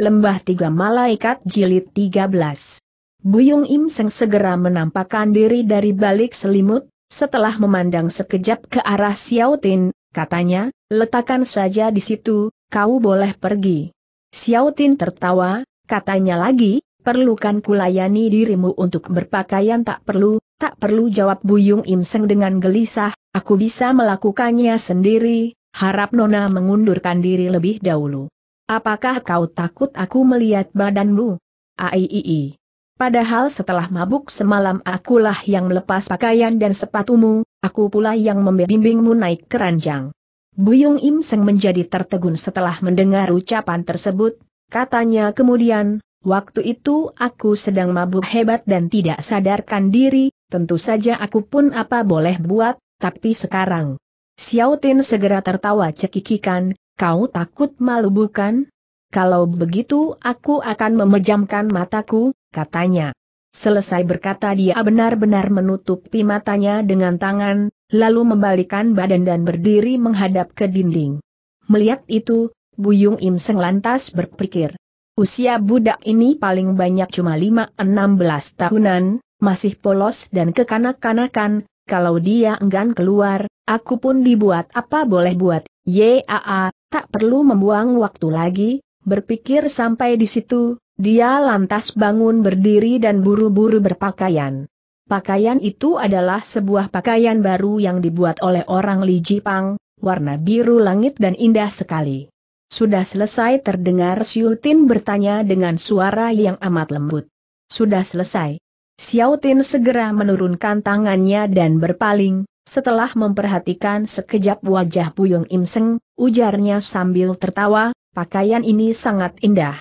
Lembah Tiga Malaikat Jilid 13 Buyung Im Seng segera menampakkan diri dari balik selimut, setelah memandang sekejap ke arah Xiao Tin, katanya, letakkan saja di situ, kau boleh pergi. Xiao Tin tertawa, katanya lagi, perlukan kulayani dirimu untuk berpakaian tak perlu, tak perlu jawab Buyung Im Seng dengan gelisah, aku bisa melakukannya sendiri, harap Nona mengundurkan diri lebih dahulu. Apakah kau takut aku melihat badanmu? Aiii. Padahal setelah mabuk semalam akulah yang melepas pakaian dan sepatumu, aku pula yang membimbingmu naik keranjang. Buyung Im Seng menjadi tertegun setelah mendengar ucapan tersebut, katanya kemudian, waktu itu aku sedang mabuk hebat dan tidak sadarkan diri, tentu saja aku pun apa boleh buat, tapi sekarang. Xiao Tin segera tertawa cekikikan, Kau takut malu bukan? Kalau begitu aku akan memejamkan mataku, katanya. Selesai berkata dia benar-benar menutupi matanya dengan tangan, lalu membalikan badan dan berdiri menghadap ke dinding. Melihat itu, Buyung Im Seng lantas berpikir. Usia budak ini paling banyak cuma 5-16 tahunan, masih polos dan kekanak-kanakan, kalau dia enggan keluar, aku pun dibuat apa boleh buat, yaa, Tak perlu membuang waktu lagi, berpikir sampai di situ, dia lantas bangun berdiri dan buru-buru berpakaian. Pakaian itu adalah sebuah pakaian baru yang dibuat oleh orang Li Jipang, warna biru langit dan indah sekali. Sudah selesai terdengar Siutin bertanya dengan suara yang amat lembut. Sudah selesai. Xiao Tin segera menurunkan tangannya dan berpaling, setelah memperhatikan sekejap wajah Buyung Im ujarnya sambil tertawa, pakaian ini sangat indah.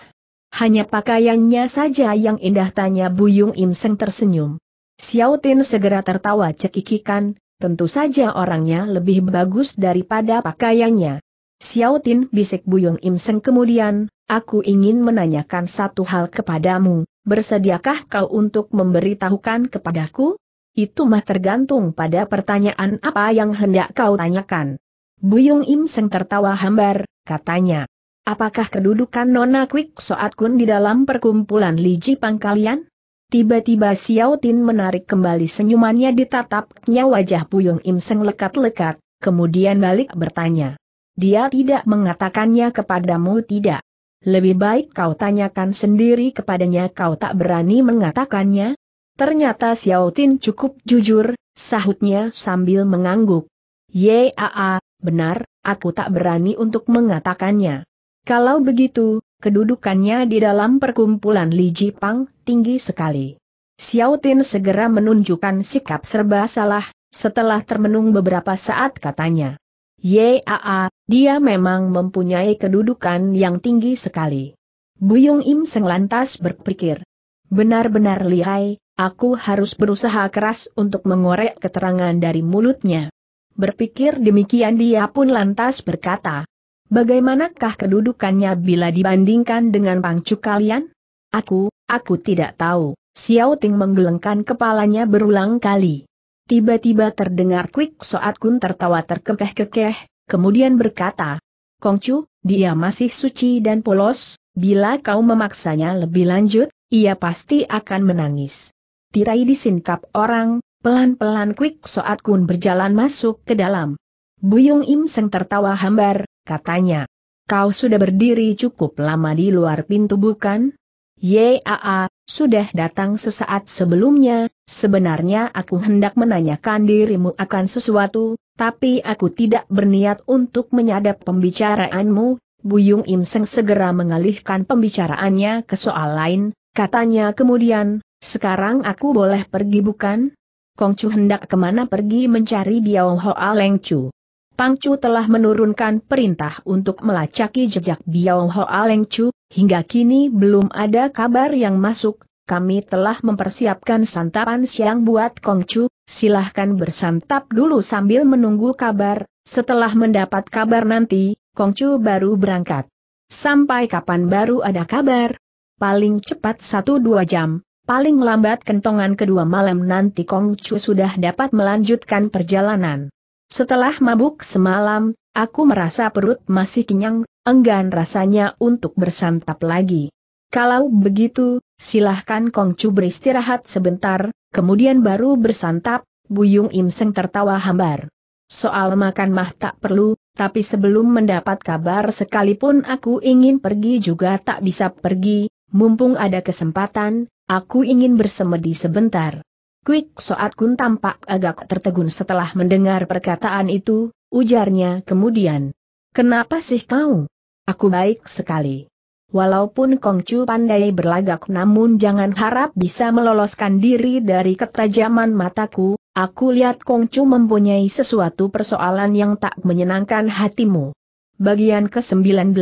Hanya pakaiannya saja yang indah tanya Buyung Im tersenyum. Xiao Tin segera tertawa cekikikan, tentu saja orangnya lebih bagus daripada pakaiannya. Xiao Tin bisik Buyung Im kemudian, aku ingin menanyakan satu hal kepadamu, bersediakah kau untuk memberitahukan kepadaku? Itu mah tergantung pada pertanyaan apa yang hendak kau tanyakan. Buyung Im Seng tertawa hambar, katanya. Apakah kedudukan Nona Quick Soat Kun di dalam perkumpulan Li Jipang kalian? Tiba-tiba Xiao Tin menarik kembali senyumannya di tatapnya wajah Buyung Im Seng lekat-lekat, kemudian balik bertanya. Dia tidak mengatakannya kepadamu tidak. Lebih baik kau tanyakan sendiri kepadanya kau tak berani mengatakannya, Ternyata Xiao Tin cukup jujur, sahutnya sambil mengangguk. Yaa, benar, aku tak berani untuk mengatakannya. Kalau begitu, kedudukannya di dalam perkumpulan Li Jipang tinggi sekali. Xiao Tin segera menunjukkan sikap serba salah, setelah termenung beberapa saat katanya. Yaa, dia memang mempunyai kedudukan yang tinggi sekali. Buyung Im Seng lantas berpikir. Benar-benar lihai, Aku harus berusaha keras untuk mengorek keterangan dari mulutnya. Berpikir demikian dia pun lantas berkata, Bagaimanakah kedudukannya bila dibandingkan dengan pangcu kalian? Aku, aku tidak tahu. Xiao Ting menggelengkan kepalanya berulang kali. Tiba-tiba terdengar Quick Soat Kun tertawa terkekeh-kekeh, kemudian berkata, Kongcu, dia masih suci dan polos, bila kau memaksanya lebih lanjut, ia pasti akan menangis tirai disingkap orang, pelan-pelan Kwik Soat Kun berjalan masuk ke dalam. Buyung Im Seng tertawa hambar, katanya. Kau sudah berdiri cukup lama di luar pintu bukan? Yaa, sudah datang sesaat sebelumnya, sebenarnya aku hendak menanyakan dirimu akan sesuatu, tapi aku tidak berniat untuk menyadap pembicaraanmu, Buyung Im Seng segera mengalihkan pembicaraannya ke soal lain, katanya kemudian, sekarang aku boleh pergi bukan? Kongcu hendak kemana pergi mencari Biao Hoa Leng Chu. Pangcu telah menurunkan perintah untuk melacaki jejak Biao Hoa Leng Chu, hingga kini belum ada kabar yang masuk, kami telah mempersiapkan santapan siang buat Kongcu, silahkan bersantap dulu sambil menunggu kabar, setelah mendapat kabar nanti, Kongcu baru berangkat. Sampai kapan baru ada kabar? Paling cepat 1-2 jam, Paling lambat kentongan kedua malam nanti Kong Chu sudah dapat melanjutkan perjalanan. Setelah mabuk semalam, aku merasa perut masih kenyang, enggan rasanya untuk bersantap lagi. Kalau begitu, silahkan Kong Chu beristirahat sebentar, kemudian baru bersantap, Buyung Im Seng tertawa hambar. Soal makan mah tak perlu, tapi sebelum mendapat kabar sekalipun aku ingin pergi juga tak bisa pergi, mumpung ada kesempatan, Aku ingin bersemedi sebentar. Quick Soat Kun tampak agak tertegun setelah mendengar perkataan itu, ujarnya kemudian. Kenapa sih kau? Aku baik sekali. Walaupun Kongcu pandai berlagak namun jangan harap bisa meloloskan diri dari ketajaman mataku, aku lihat Kongcu mempunyai sesuatu persoalan yang tak menyenangkan hatimu. Bagian ke-19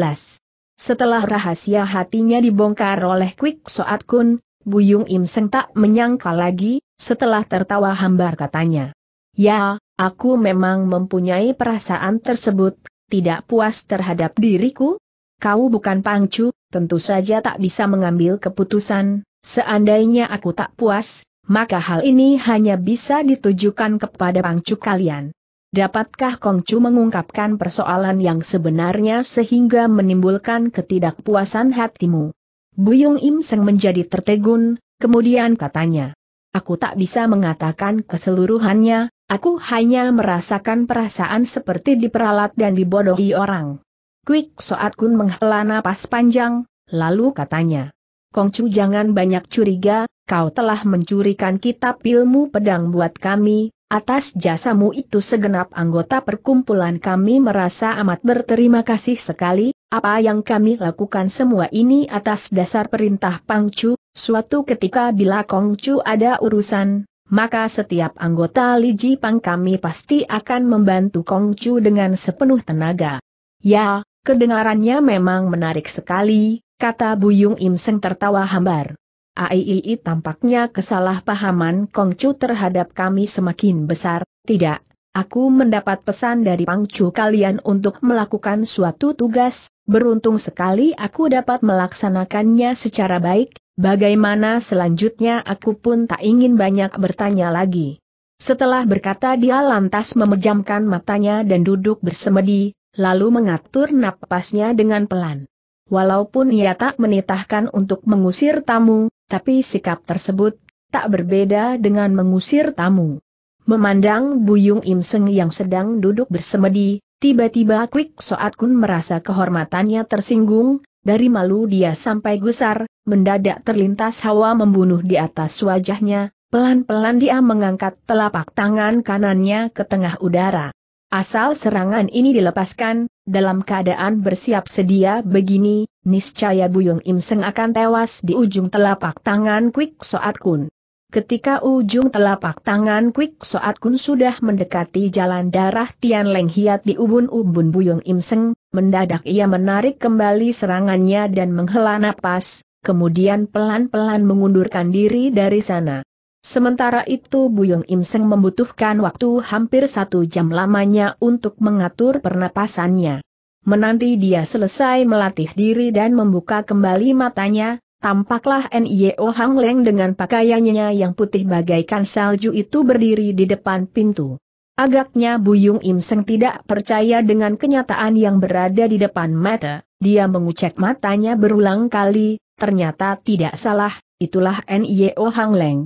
setelah rahasia hatinya dibongkar oleh Quick Soat Kun, Buyung Im Seng tak menyangka lagi, setelah tertawa hambar katanya. Ya, aku memang mempunyai perasaan tersebut, tidak puas terhadap diriku? Kau bukan pangcu, tentu saja tak bisa mengambil keputusan, seandainya aku tak puas, maka hal ini hanya bisa ditujukan kepada pangcu kalian. Dapatkah Kongcu mengungkapkan persoalan yang sebenarnya sehingga menimbulkan ketidakpuasan hatimu? Buyung Im Seng menjadi tertegun, kemudian katanya. Aku tak bisa mengatakan keseluruhannya, aku hanya merasakan perasaan seperti diperalat dan dibodohi orang. Quick Soat Kun menghela napas panjang, lalu katanya. Kongcu jangan banyak curiga, kau telah mencurikan kitab ilmu pedang buat kami, Atas jasamu itu segenap anggota perkumpulan kami merasa amat berterima kasih sekali, apa yang kami lakukan semua ini atas dasar perintah Pangcu, suatu ketika bila Kongcu ada urusan, maka setiap anggota Li Ji Pang kami pasti akan membantu Kongcu dengan sepenuh tenaga. Ya, kedengarannya memang menarik sekali, kata Buyung Im Seng tertawa hambar. AII tampaknya kesalahpahaman Kongcu terhadap kami semakin besar, tidak, aku mendapat pesan dari Pangcu kalian untuk melakukan suatu tugas, Beruntung sekali aku dapat melaksanakannya secara baik, bagaimana selanjutnya aku pun tak ingin banyak bertanya lagi. Setelah berkata dia lantas memejamkan matanya dan duduk bersemedi, lalu mengatur napasnya dengan pelan. Walaupun ia tak menitahkan untuk mengusir tamu, tapi sikap tersebut tak berbeda dengan mengusir tamu. Memandang Buyung Imseng yang sedang duduk bersemedi, Tiba-tiba Quick Soat Kun merasa kehormatannya tersinggung, dari malu dia sampai gusar, mendadak terlintas hawa membunuh di atas wajahnya, pelan-pelan dia mengangkat telapak tangan kanannya ke tengah udara. Asal serangan ini dilepaskan, dalam keadaan bersiap sedia begini, niscaya Buyung Imseng akan tewas di ujung telapak tangan Quick Soat Kun. Ketika ujung telapak tangan Quick Soat Kun sudah mendekati jalan darah Tian Leng Hiat di ubun-ubun Buyung Im Seng, mendadak ia menarik kembali serangannya dan menghela napas, kemudian pelan-pelan mengundurkan diri dari sana. Sementara itu Buyung Im Seng membutuhkan waktu hampir satu jam lamanya untuk mengatur pernapasannya. Menanti dia selesai melatih diri dan membuka kembali matanya, Tampaklah Nio Hang Leng dengan pakaiannya yang putih bagaikan salju itu berdiri di depan pintu. Agaknya Buyung Im Seng tidak percaya dengan kenyataan yang berada di depan mata, dia mengucek matanya berulang kali, ternyata tidak salah, itulah Nio Hang Leng.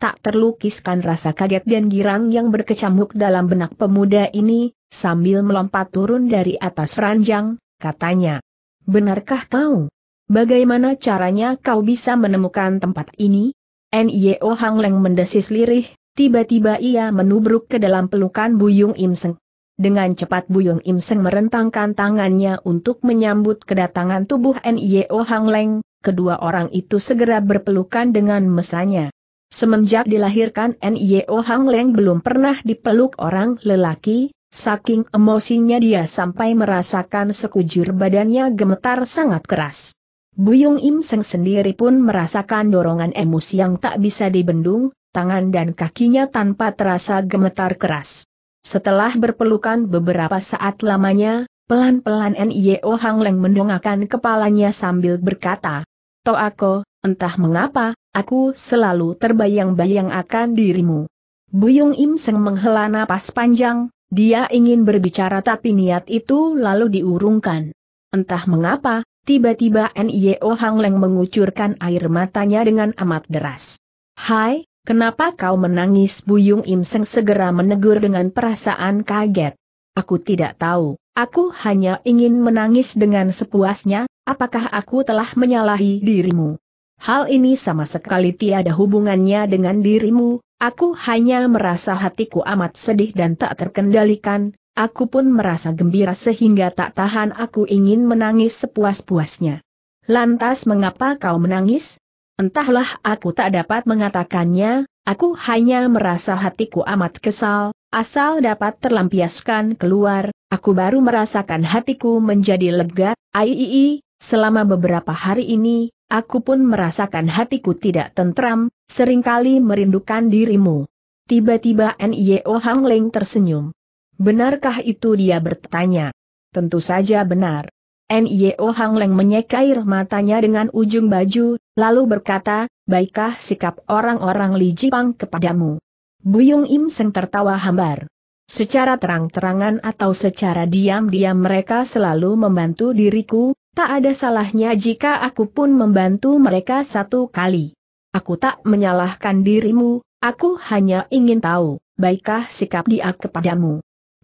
Tak terlukiskan rasa kaget dan girang yang berkecamuk dalam benak pemuda ini, sambil melompat turun dari atas ranjang, katanya. Benarkah kau? Bagaimana caranya kau bisa menemukan tempat ini? N.Y.O. Oh Hang Leng mendesis lirih, tiba-tiba ia menubruk ke dalam pelukan Buyung Im Seng. Dengan cepat Buyung Im Seng merentangkan tangannya untuk menyambut kedatangan tubuh N.Y.O. Oh Hang Leng, kedua orang itu segera berpelukan dengan mesanya. Semenjak dilahirkan N.Y.O. Oh Hang Leng belum pernah dipeluk orang lelaki, Saking emosinya dia sampai merasakan sekujur badannya gemetar sangat keras. Buyung Im Seng sendiri pun merasakan dorongan emosi yang tak bisa dibendung, tangan dan kakinya tanpa terasa gemetar keras. Setelah berpelukan beberapa saat lamanya, pelan-pelan N.I.O. Hang Leng mendongakkan kepalanya sambil berkata, Toako, entah mengapa, aku selalu terbayang-bayang akan dirimu. Buyung Im Seng menghela napas panjang, dia ingin berbicara tapi niat itu lalu diurungkan. Entah mengapa, Tiba-tiba Nio Hang Leng mengucurkan air matanya dengan amat deras. Hai, kenapa kau menangis Buyung Im Seng segera menegur dengan perasaan kaget. Aku tidak tahu, aku hanya ingin menangis dengan sepuasnya, apakah aku telah menyalahi dirimu? Hal ini sama sekali tiada hubungannya dengan dirimu, aku hanya merasa hatiku amat sedih dan tak terkendalikan, Aku pun merasa gembira sehingga tak tahan aku ingin menangis sepuas-puasnya. Lantas mengapa kau menangis? Entahlah aku tak dapat mengatakannya, aku hanya merasa hatiku amat kesal, asal dapat terlampiaskan keluar, aku baru merasakan hatiku menjadi lega, aiii, selama beberapa hari ini, aku pun merasakan hatiku tidak tentram, seringkali merindukan dirimu. Tiba-tiba Nio Hang Leng tersenyum. Benarkah itu dia bertanya? Tentu saja benar. N.I.O. Hang Leng menyekair matanya dengan ujung baju, lalu berkata, Baikkah sikap orang-orang Li Jipang kepadamu? Buyung Im Seng tertawa hambar. Secara terang-terangan atau secara diam-diam mereka selalu membantu diriku, tak ada salahnya jika aku pun membantu mereka satu kali. Aku tak menyalahkan dirimu, aku hanya ingin tahu, baikkah sikap dia kepadamu.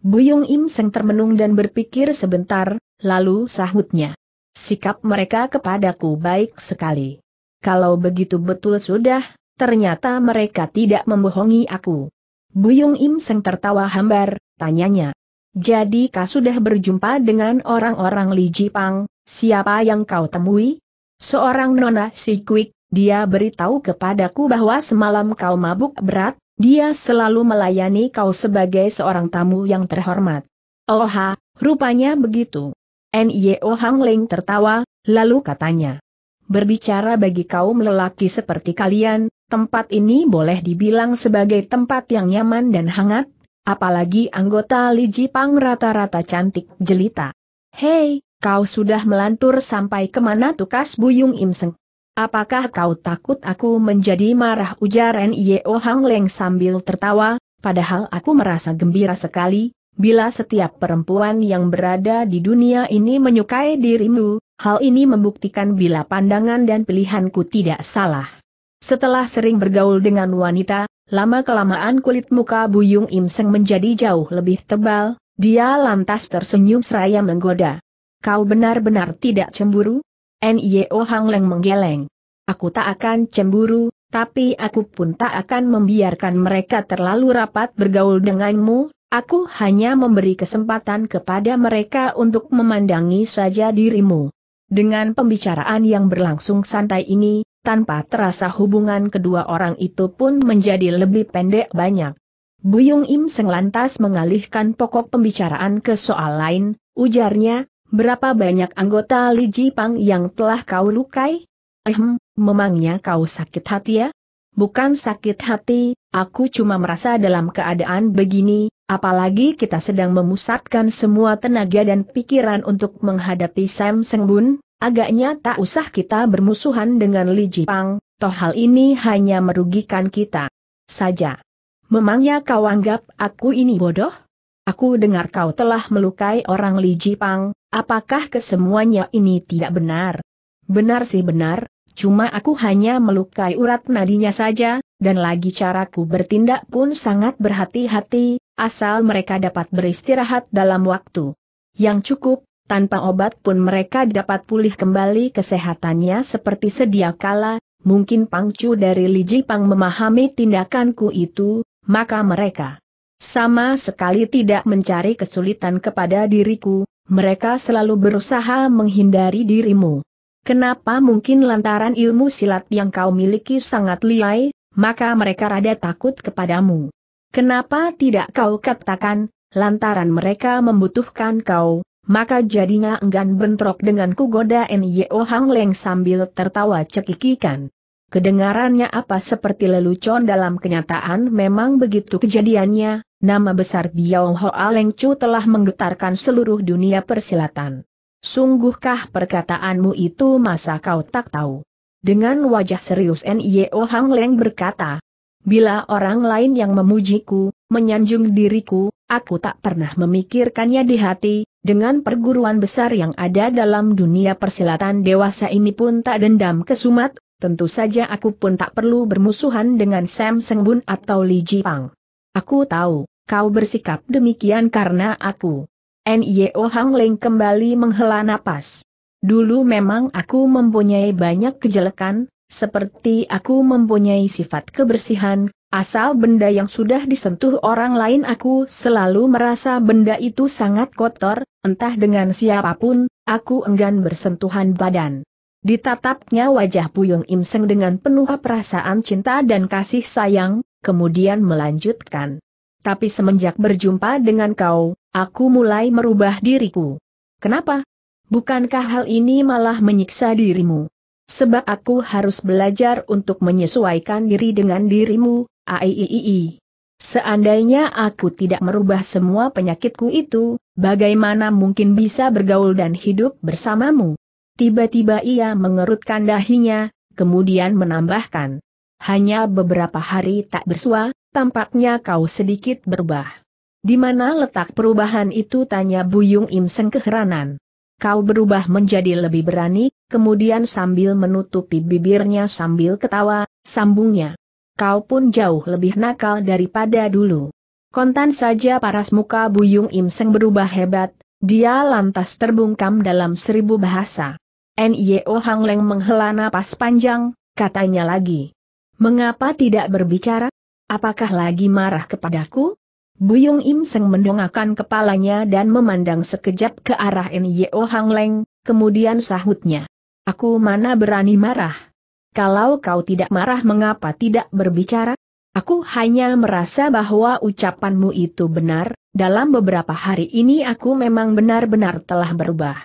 Buyung Im Seng termenung dan berpikir sebentar, lalu sahutnya. Sikap mereka kepadaku baik sekali. Kalau begitu betul sudah, ternyata mereka tidak membohongi aku. Buyung Im Seng tertawa hambar, tanyanya. Jadi kau sudah berjumpa dengan orang-orang Li Jipang, siapa yang kau temui? Seorang nona si Kuik, dia beritahu kepadaku bahwa semalam kau mabuk berat, dia selalu melayani kau sebagai seorang tamu yang terhormat. Oh ha, rupanya begitu. N.Y.O. Hang Leng tertawa, lalu katanya. Berbicara bagi kaum lelaki seperti kalian, tempat ini boleh dibilang sebagai tempat yang nyaman dan hangat, apalagi anggota Li Jipang rata-rata cantik jelita. Hei, kau sudah melantur sampai kemana tukas Buyung Imseng? Apakah kau takut aku menjadi marah ujar N.I.O. Hang Leng sambil tertawa, padahal aku merasa gembira sekali, bila setiap perempuan yang berada di dunia ini menyukai dirimu, hal ini membuktikan bila pandangan dan pilihanku tidak salah. Setelah sering bergaul dengan wanita, lama-kelamaan kulit muka Buyung Im Seng menjadi jauh lebih tebal, dia lantas tersenyum seraya menggoda. Kau benar-benar tidak cemburu? NIO Hang Leng menggeleng. Aku tak akan cemburu, tapi aku pun tak akan membiarkan mereka terlalu rapat bergaul denganmu, aku hanya memberi kesempatan kepada mereka untuk memandangi saja dirimu. Dengan pembicaraan yang berlangsung santai ini, tanpa terasa hubungan kedua orang itu pun menjadi lebih pendek banyak. Buyung Im Seng lantas mengalihkan pokok pembicaraan ke soal lain, ujarnya, berapa banyak anggota Li Jipang yang telah kau lukai? Ehm, memangnya kau sakit hati ya? Bukan sakit hati, aku cuma merasa dalam keadaan begini, apalagi kita sedang memusatkan semua tenaga dan pikiran untuk menghadapi Sam Bun, agaknya tak usah kita bermusuhan dengan Li Jipang, toh hal ini hanya merugikan kita saja. Memangnya kau anggap aku ini bodoh? Aku dengar kau telah melukai orang Li Jipang, Apakah kesemuanya ini tidak benar? Benar sih benar, cuma aku hanya melukai urat nadinya saja, dan lagi caraku bertindak pun sangat berhati-hati, asal mereka dapat beristirahat dalam waktu yang cukup, tanpa obat pun mereka dapat pulih kembali kesehatannya seperti sedia kala, mungkin Pangcu dari Li Jipang memahami tindakanku itu, maka mereka sama sekali tidak mencari kesulitan kepada diriku, mereka selalu berusaha menghindari dirimu. Kenapa mungkin lantaran ilmu silat yang kau miliki sangat liai, maka mereka rada takut kepadamu. Kenapa tidak kau katakan, lantaran mereka membutuhkan kau, maka jadinya enggan bentrok dengan kugoda Nyo Hang Leng sambil tertawa cekikikan. Kedengarannya apa seperti lelucon dalam kenyataan memang begitu kejadiannya, nama besar Biao Hoa Leng Chu telah menggetarkan seluruh dunia persilatan. Sungguhkah perkataanmu itu masa kau tak tahu? Dengan wajah serius Nio e Hang Leng berkata, Bila orang lain yang memujiku, menyanjung diriku, aku tak pernah memikirkannya di hati, dengan perguruan besar yang ada dalam dunia persilatan dewasa ini pun tak dendam ke Sumat, tentu saja aku pun tak perlu bermusuhan dengan Sam Seng Bun atau Li Ji Pang. Aku tahu, kau bersikap demikian karena aku. N.Y.O. Hang Leng kembali menghela napas. Dulu memang aku mempunyai banyak kejelekan, seperti aku mempunyai sifat kebersihan, asal benda yang sudah disentuh orang lain aku selalu merasa benda itu sangat kotor, entah dengan siapapun, aku enggan bersentuhan badan. Ditatapnya wajah Puyung Imseng dengan penuh perasaan cinta dan kasih sayang, kemudian melanjutkan tapi semenjak berjumpa dengan kau, aku mulai merubah diriku. Kenapa? Bukankah hal ini malah menyiksa dirimu? Sebab aku harus belajar untuk menyesuaikan diri dengan dirimu, aiii. Seandainya aku tidak merubah semua penyakitku itu, bagaimana mungkin bisa bergaul dan hidup bersamamu? Tiba-tiba ia mengerutkan dahinya, kemudian menambahkan. Hanya beberapa hari tak bersua, tampaknya kau sedikit berubah. Di mana letak perubahan itu tanya Buyung Im keheranan. Kau berubah menjadi lebih berani, kemudian sambil menutupi bibirnya sambil ketawa, sambungnya. Kau pun jauh lebih nakal daripada dulu. Kontan saja paras muka Buyung Im berubah hebat, dia lantas terbungkam dalam seribu bahasa. N.Y.O. Hang Leng menghela napas panjang, katanya lagi. Mengapa tidak berbicara? Apakah lagi marah kepadaku? Buyung Im Seng mendongakkan kepalanya dan memandang sekejap ke arah Nyo Hang Leng, kemudian sahutnya. Aku mana berani marah? Kalau kau tidak marah mengapa tidak berbicara? Aku hanya merasa bahwa ucapanmu itu benar, dalam beberapa hari ini aku memang benar-benar telah berubah.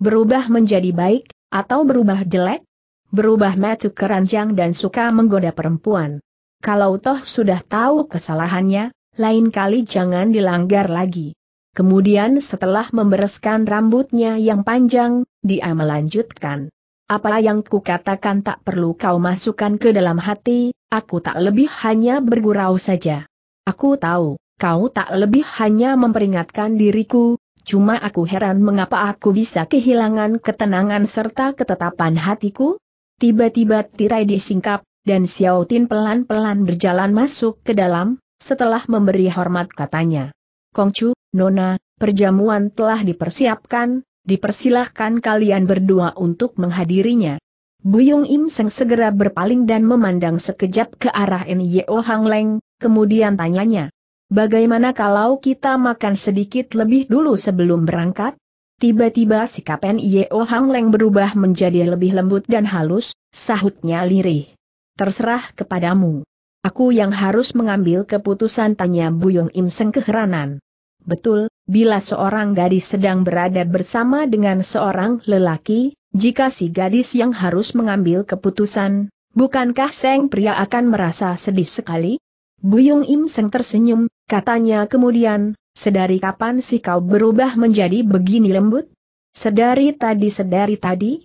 Berubah menjadi baik, atau berubah jelek? Berubah matu keranjang dan suka menggoda perempuan. Kalau toh sudah tahu kesalahannya, lain kali jangan dilanggar lagi. Kemudian setelah membereskan rambutnya yang panjang, dia melanjutkan. Apa yang kukatakan tak perlu kau masukkan ke dalam hati, aku tak lebih hanya bergurau saja. Aku tahu, kau tak lebih hanya memperingatkan diriku, cuma aku heran mengapa aku bisa kehilangan ketenangan serta ketetapan hatiku. Tiba-tiba tirai disingkap, dan Xiao Tin pelan-pelan berjalan masuk ke dalam, setelah memberi hormat katanya. Kongcu, Nona, perjamuan telah dipersiapkan, dipersilahkan kalian berdua untuk menghadirinya. Buyung Im Seng segera berpaling dan memandang sekejap ke arah Nyo oh Hang Leng, kemudian tanyanya. Bagaimana kalau kita makan sedikit lebih dulu sebelum berangkat? Tiba-tiba sikap Nyo oh Hang Leng berubah menjadi lebih lembut dan halus, sahutnya lirih terserah kepadamu. Aku yang harus mengambil keputusan tanya Buyung Im Seng keheranan. Betul, bila seorang gadis sedang berada bersama dengan seorang lelaki, jika si gadis yang harus mengambil keputusan, bukankah Seng pria akan merasa sedih sekali? Buyung Im Seng tersenyum, katanya kemudian, sedari kapan si kau berubah menjadi begini lembut? Sedari tadi sedari tadi?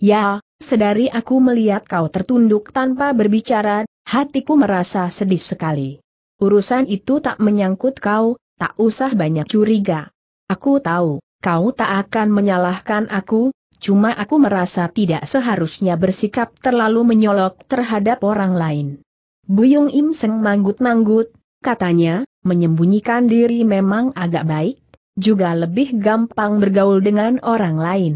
Ya, Sedari aku melihat kau tertunduk tanpa berbicara, hatiku merasa sedih sekali. Urusan itu tak menyangkut kau, tak usah banyak curiga. Aku tahu, kau tak akan menyalahkan aku, cuma aku merasa tidak seharusnya bersikap terlalu menyolok terhadap orang lain. Buyung Im Seng manggut-manggut, katanya, menyembunyikan diri memang agak baik, juga lebih gampang bergaul dengan orang lain.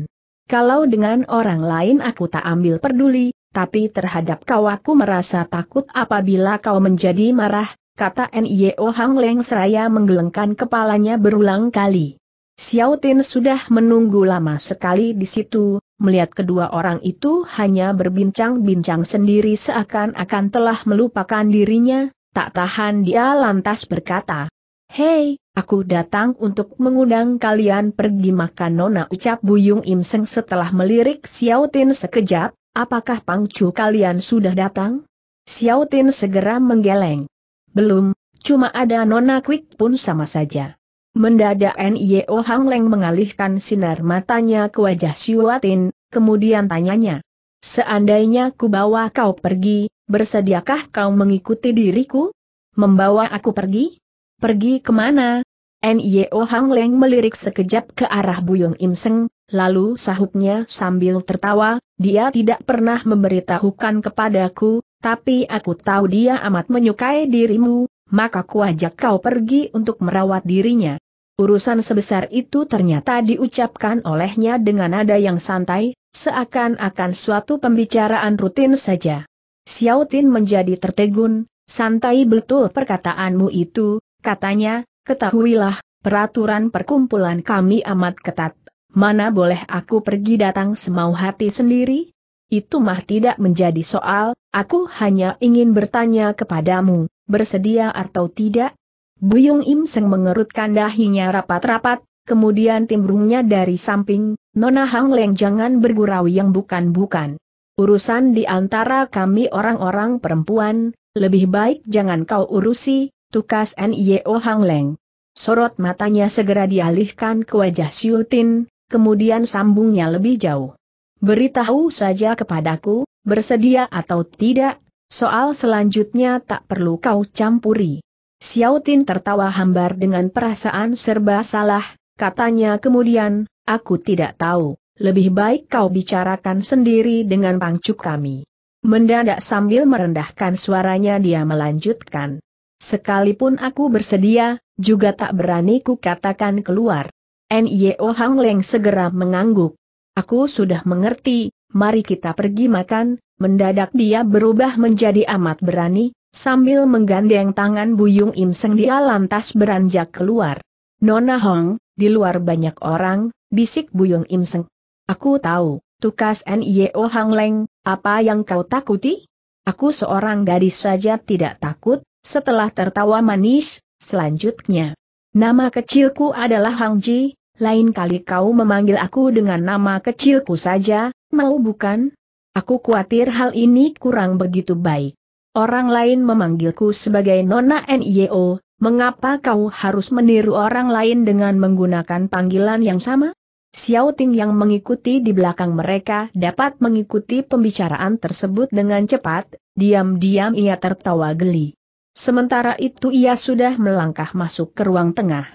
Kalau dengan orang lain aku tak ambil peduli, tapi terhadap kau aku merasa takut apabila kau menjadi marah, kata N.I.O. Hang Leng seraya menggelengkan kepalanya berulang kali. Xiao Tin sudah menunggu lama sekali di situ, melihat kedua orang itu hanya berbincang-bincang sendiri seakan-akan telah melupakan dirinya, tak tahan dia lantas berkata, Hei, Aku datang untuk mengundang kalian pergi makan nona ucap Buyung Im Seng setelah melirik Xiao Tin sekejap, apakah pangcu kalian sudah datang? Xiao Tin segera menggeleng. Belum, cuma ada nona quick pun sama saja. Mendadak Nio Hang Leng mengalihkan sinar matanya ke wajah Xiao Tin, kemudian tanyanya. Seandainya ku bawa kau pergi, bersediakah kau mengikuti diriku? Membawa aku pergi? Pergi kemana? NYO Hang Leng melirik sekejap ke arah Buyung Im Seng, lalu sahutnya sambil tertawa, dia tidak pernah memberitahukan kepadaku, tapi aku tahu dia amat menyukai dirimu, maka ajak kau pergi untuk merawat dirinya. Urusan sebesar itu ternyata diucapkan olehnya dengan nada yang santai, seakan-akan suatu pembicaraan rutin saja. Xiaotin menjadi tertegun, santai betul perkataanmu itu, katanya, ketahuilah, peraturan perkumpulan kami amat ketat, mana boleh aku pergi datang semau hati sendiri? Itu mah tidak menjadi soal, aku hanya ingin bertanya kepadamu, bersedia atau tidak? Buyung Im Seng mengerutkan dahinya rapat-rapat, kemudian timbrungnya dari samping, Nona Hang Leng jangan bergurau yang bukan-bukan. Urusan di antara kami orang-orang perempuan, lebih baik jangan kau urusi, tukas N.I.O. Hang Leng. Sorot matanya segera dialihkan ke wajah Siu Tin, kemudian sambungnya lebih jauh. Beritahu saja kepadaku, bersedia atau tidak, soal selanjutnya tak perlu kau campuri. Xiao Tin tertawa hambar dengan perasaan serba salah, katanya kemudian, aku tidak tahu, lebih baik kau bicarakan sendiri dengan pangcuk kami. Mendadak sambil merendahkan suaranya dia melanjutkan. Sekalipun aku bersedia, juga tak berani ku katakan keluar. N.Y.O. Hang Leng segera mengangguk. Aku sudah mengerti, mari kita pergi makan, mendadak dia berubah menjadi amat berani, sambil menggandeng tangan Buyung Im Seng dia lantas beranjak keluar. Nona Hong, di luar banyak orang, bisik Buyung Im Seng. Aku tahu, tukas N.Y.O. Hang Leng, apa yang kau takuti? Aku seorang gadis saja tidak takut, setelah tertawa manis, selanjutnya. Nama kecilku adalah Hang Ji, lain kali kau memanggil aku dengan nama kecilku saja, mau bukan? Aku khawatir hal ini kurang begitu baik. Orang lain memanggilku sebagai Nona NIO, mengapa kau harus meniru orang lain dengan menggunakan panggilan yang sama? Xiao Ting yang mengikuti di belakang mereka dapat mengikuti pembicaraan tersebut dengan cepat, diam-diam ia tertawa geli. Sementara itu ia sudah melangkah masuk ke ruang tengah.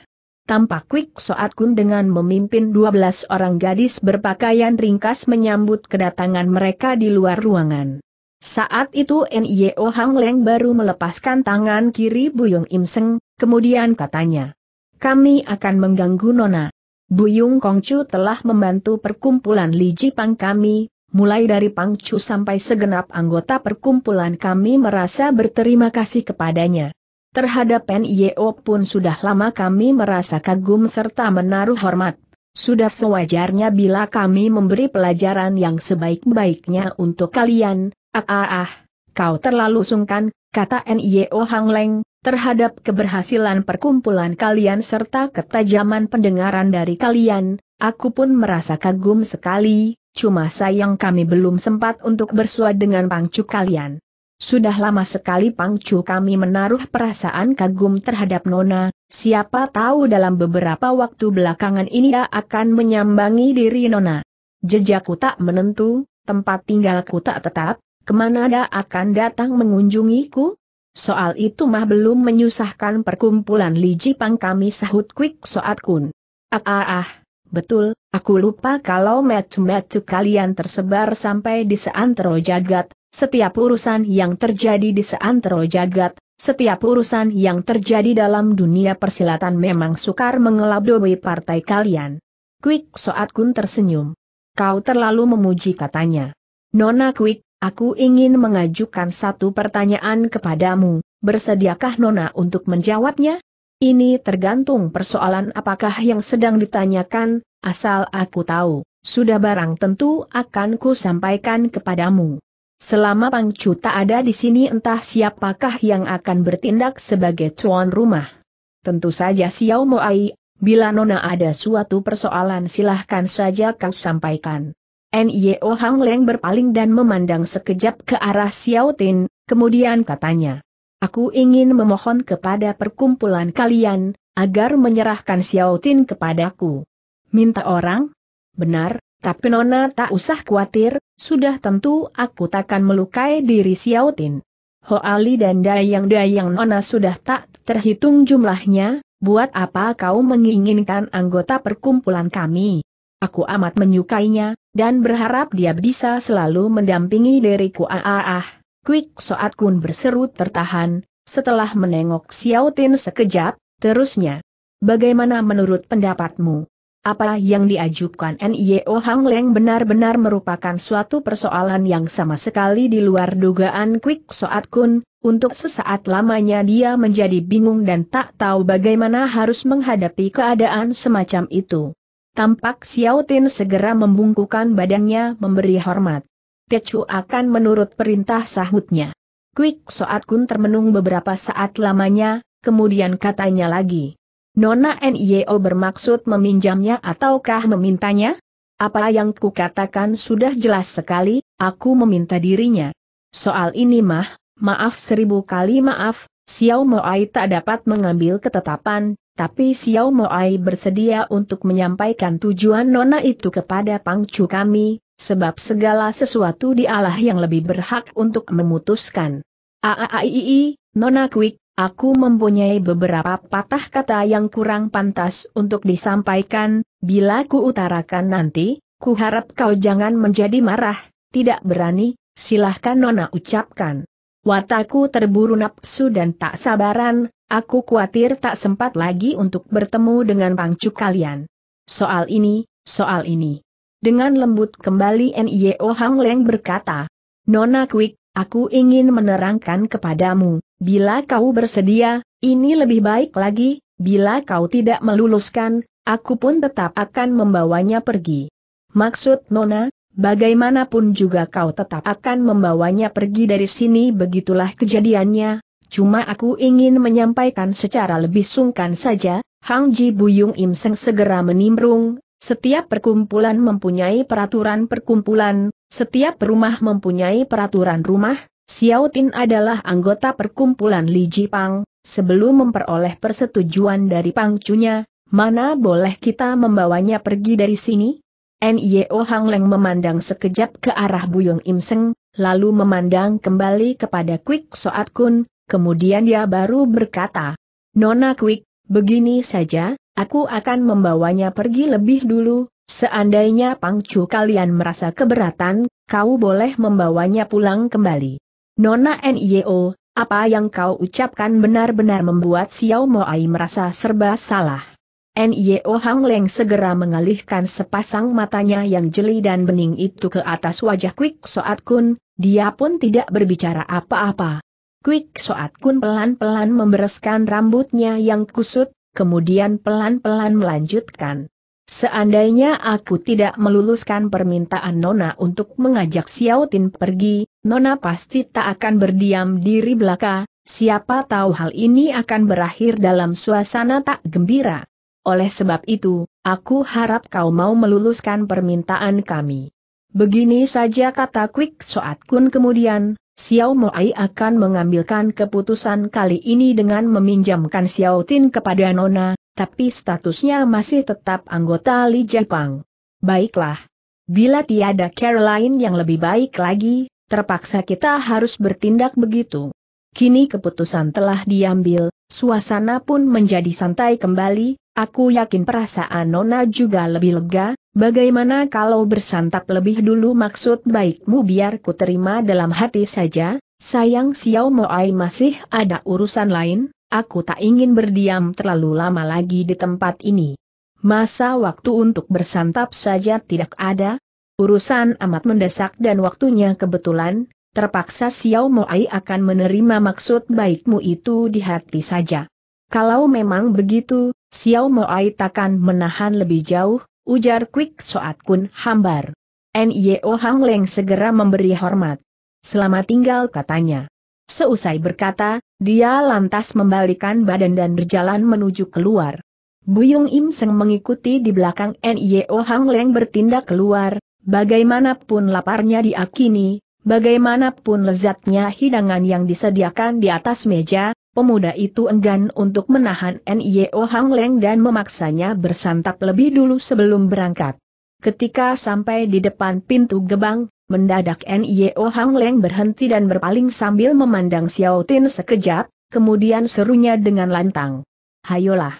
Tampak Quick Soat Kun dengan memimpin 12 orang gadis berpakaian ringkas menyambut kedatangan mereka di luar ruangan. Saat itu N.I.O. Hang Leng baru melepaskan tangan kiri Buyung Im Seng, kemudian katanya, Kami akan mengganggu Nona. Buyung Kongcu telah membantu perkumpulan Li Jipang kami, mulai dari Pangcu sampai segenap anggota perkumpulan kami merasa berterima kasih kepadanya. Terhadap NIO pun sudah lama kami merasa kagum serta menaruh hormat. Sudah sewajarnya bila kami memberi pelajaran yang sebaik-baiknya untuk kalian, ah ah ah, kau terlalu sungkan, kata NIO Hang Leng, terhadap keberhasilan perkumpulan kalian serta ketajaman pendengaran dari kalian, Aku pun merasa kagum sekali, cuma sayang kami belum sempat untuk bersua dengan pangcu kalian. Sudah lama sekali pangcu kami menaruh perasaan kagum terhadap Nona, siapa tahu dalam beberapa waktu belakangan ini dia akan menyambangi diri Nona. Jejakku tak menentu, tempat tinggalku tak tetap, kemana dia akan datang mengunjungiku? Soal itu mah belum menyusahkan perkumpulan Li Jipang kami sahut Quick Soat Kun. Ah ah ah, Betul, aku lupa kalau metu-metu kalian tersebar sampai di seantero jagat, setiap urusan yang terjadi di seantero jagat, setiap urusan yang terjadi dalam dunia persilatan memang sukar mengelabui partai kalian. Quick Soat Kun tersenyum. Kau terlalu memuji katanya. Nona Quick, aku ingin mengajukan satu pertanyaan kepadamu, bersediakah Nona untuk menjawabnya? Ini tergantung persoalan apakah yang sedang ditanyakan, asal aku tahu, sudah barang tentu akan ku sampaikan kepadamu. Selama Pangcu tak ada di sini entah siapakah yang akan bertindak sebagai tuan rumah. Tentu saja Xiao Moai, bila Nona ada suatu persoalan silahkan saja kau sampaikan. N.Y.O. Hang Leng berpaling dan memandang sekejap ke arah Xiao Tin, kemudian katanya. Aku ingin memohon kepada perkumpulan kalian, agar menyerahkan Xiao Tin kepadaku. Minta orang? Benar, tapi Nona tak usah khawatir, sudah tentu aku takkan melukai diri Xiao Tin. Ali dan Dayang-Dayang Nona sudah tak terhitung jumlahnya, buat apa kau menginginkan anggota perkumpulan kami? Aku amat menyukainya, dan berharap dia bisa selalu mendampingi diriku ah ah ah. Quick Soat Kun berseru tertahan, setelah menengok Xiao Tin sekejap, terusnya. Bagaimana menurut pendapatmu? Apa yang diajukan NIO e Hang Leng benar-benar merupakan suatu persoalan yang sama sekali di luar dugaan Quick Soat Kun, untuk sesaat lamanya dia menjadi bingung dan tak tahu bagaimana harus menghadapi keadaan semacam itu. Tampak Xiao Tin segera membungkukan badannya memberi hormat. Tecu akan menurut perintah sahutnya. Quick Soat Kun termenung beberapa saat lamanya, kemudian katanya lagi. Nona NIO bermaksud meminjamnya ataukah memintanya? Apa yang kukatakan sudah jelas sekali, aku meminta dirinya. Soal ini mah, maaf seribu kali maaf, Xiao Moai tak dapat mengambil ketetapan, tapi Xiao Moai bersedia untuk menyampaikan tujuan Nona itu kepada pangcu kami, Sebab segala sesuatu di Allah yang lebih berhak untuk memutuskan. Aaaii, Nona Quick, Aku mempunyai beberapa patah kata yang kurang pantas untuk disampaikan, bila ku utarakan nanti, ku harap kau jangan menjadi marah, tidak berani, silahkan Nona ucapkan. Wataku terburu nafsu dan tak sabaran, aku khawatir tak sempat lagi untuk bertemu dengan pangcu kalian. Soal ini, soal ini. Dengan lembut kembali Nio Hang Leng berkata, Nona Quick, aku ingin menerangkan kepadamu, bila kau bersedia, ini lebih baik lagi, bila kau tidak meluluskan, aku pun tetap akan membawanya pergi. Maksud Nona, bagaimanapun juga kau tetap akan membawanya pergi dari sini begitulah kejadiannya, cuma aku ingin menyampaikan secara lebih sungkan saja, Hang Ji Buyung Im Seng segera menimbrung, setiap perkumpulan mempunyai peraturan perkumpulan, setiap rumah mempunyai peraturan rumah, Xiao Tin adalah anggota perkumpulan Li Jipang, sebelum memperoleh persetujuan dari pangcunya, mana boleh kita membawanya pergi dari sini? N.Y.O. Hang Leng memandang sekejap ke arah Buyong Im Seng, lalu memandang kembali kepada Quick Soat Kun, kemudian dia baru berkata, Nona Quick, begini saja, Aku akan membawanya pergi lebih dulu, seandainya pangcu kalian merasa keberatan, kau boleh membawanya pulang kembali. Nona N.I.O., apa yang kau ucapkan benar-benar membuat Xiao Moai merasa serba salah. N.I.O. Hang Leng segera mengalihkan sepasang matanya yang jeli dan bening itu ke atas wajah Quick Soat Kun, dia pun tidak berbicara apa-apa. Quick Soat Kun pelan-pelan membereskan rambutnya yang kusut, kemudian pelan-pelan melanjutkan. Seandainya aku tidak meluluskan permintaan Nona untuk mengajak Xiao Tin pergi, Nona pasti tak akan berdiam diri belaka, siapa tahu hal ini akan berakhir dalam suasana tak gembira. Oleh sebab itu, aku harap kau mau meluluskan permintaan kami. Begini saja kata Quick Soat Kun kemudian, Xiao Mo Ai akan mengambilkan keputusan kali ini dengan meminjamkan Xiao Tin kepada Nona, tapi statusnya masih tetap anggota Li Jepang. Baiklah. Bila tiada Caroline yang lebih baik lagi, terpaksa kita harus bertindak begitu. Kini keputusan telah diambil, suasana pun menjadi santai kembali, Aku yakin perasaan Nona juga lebih lega, bagaimana kalau bersantap lebih dulu maksud baikmu biar ku terima dalam hati saja, sayang Xiao Moai masih ada urusan lain, aku tak ingin berdiam terlalu lama lagi di tempat ini. Masa waktu untuk bersantap saja tidak ada, urusan amat mendesak dan waktunya kebetulan, terpaksa Xiao Moai akan menerima maksud baikmu itu di hati saja. Kalau memang begitu, Xiao Moai takkan menahan lebih jauh, ujar Quick Soat Kun hambar. N.Y.O. Hang Leng segera memberi hormat. Selamat tinggal katanya. Seusai berkata, dia lantas membalikan badan dan berjalan menuju keluar. Buyung Im Seng mengikuti di belakang N.Y.O. Hang Leng bertindak keluar, bagaimanapun laparnya diakini, bagaimanapun lezatnya hidangan yang disediakan di atas meja, pemuda itu enggan untuk menahan N.I.O. Hang Leng dan memaksanya bersantap lebih dulu sebelum berangkat. Ketika sampai di depan pintu gebang, mendadak N.I.O. Hang Leng berhenti dan berpaling sambil memandang Xiao Tin sekejap, kemudian serunya dengan lantang. Hayolah!